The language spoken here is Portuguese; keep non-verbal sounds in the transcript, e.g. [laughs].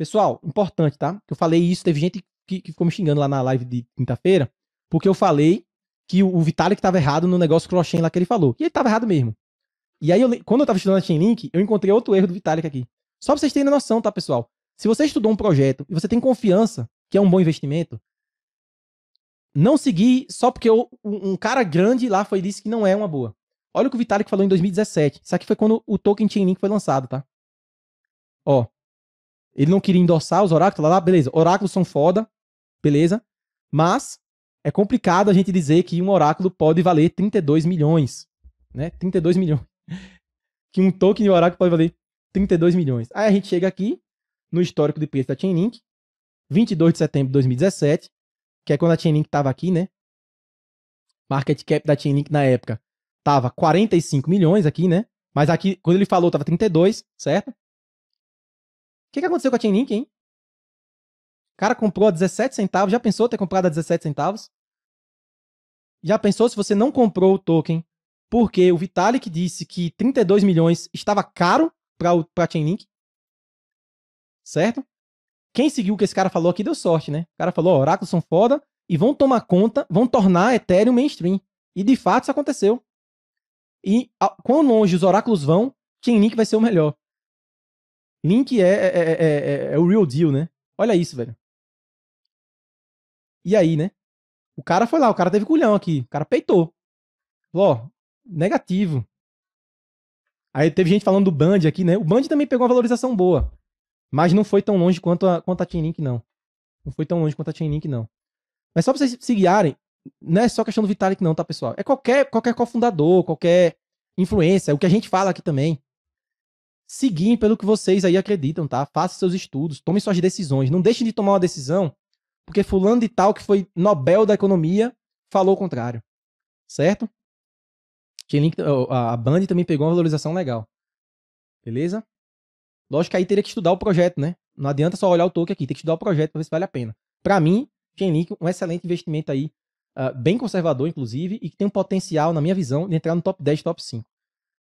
Pessoal, importante, tá? Eu falei isso, teve gente que, que ficou me xingando lá na live de quinta-feira, porque eu falei que o, Vitalik estava errado no negócio crochê lá que ele falou. E ele estava errado mesmo. E aí, eu, quando eu estava estudando a Chainlink, eu encontrei outro erro do Vitalik aqui. Só para vocês terem noção, tá, pessoal? Se você estudou um projeto e você tem confiança que é um bom investimento, não seguir só porque eu, um, um cara grande lá foi disse que não é uma boa. Olha o que o Vitalik falou em 2017. Isso aqui foi quando o token Chainlink foi lançado, tá? Ó, ele não queria endossar os oráculos, lá, lá, beleza. Oráculos são foda, beleza. Mas é complicado a gente dizer que um oráculo pode valer 32 milhões, né? 32 milhões. [laughs] que um token de oráculo pode valer 32 milhões. Aí a gente chega aqui no histórico de preço da Chainlink, 22 de setembro de 2017, que é quando a Chainlink estava aqui, né? Market cap da Chainlink na época estava 45 milhões aqui, né? Mas aqui, quando ele falou, estava 32, certo? que, que aconteceu com a Chainlink hein? O cara comprou a 17 centavos. Já pensou ter comprado a 17 centavos? Já pensou se você não comprou o token porque o Vitalik disse que 32 milhões estava caro para Chainlink? Certo? Quem seguiu o que esse cara falou aqui deu sorte, né? O cara falou: oh, oráculos são foda e vão tomar conta, vão tornar Ethereum mainstream. E de fato isso aconteceu. E a, quão longe os oráculos vão, Chainlink vai ser o melhor. Link é, é, é, é, o real deal, né? Olha isso, velho. E aí, né? O cara foi lá, o cara teve culhão aqui. O cara peitou. ó, negativo. Aí teve gente falando do Band aqui, né? O Band também pegou uma valorização boa. Mas não foi tão longe quanto a, quanto a Chain Link, não. Não foi tão longe quanto a Chain Link, não. Mas só pra vocês se guiarem, não é só questão do Vitalik, não, tá, pessoal? É qualquer, qualquer cofundador, qualquer influência, o que a gente fala aqui também seguir pelo que vocês aí acreditam, tá? Façam seus estudos, tomem suas decisões. Não deixem de tomar uma decisão porque fulano de tal que foi Nobel da economia falou o contrário. Certo? A Band também pegou uma valorização legal. Beleza? Lógico que aí teria que estudar o projeto, né? Não adianta só olhar o token aqui, tem que estudar o projeto para ver se vale a pena. Para mim, Chainlink um excelente investimento aí, uh, bem conservador, inclusive, e que tem um potencial, na minha visão, de entrar no top 10, top 5.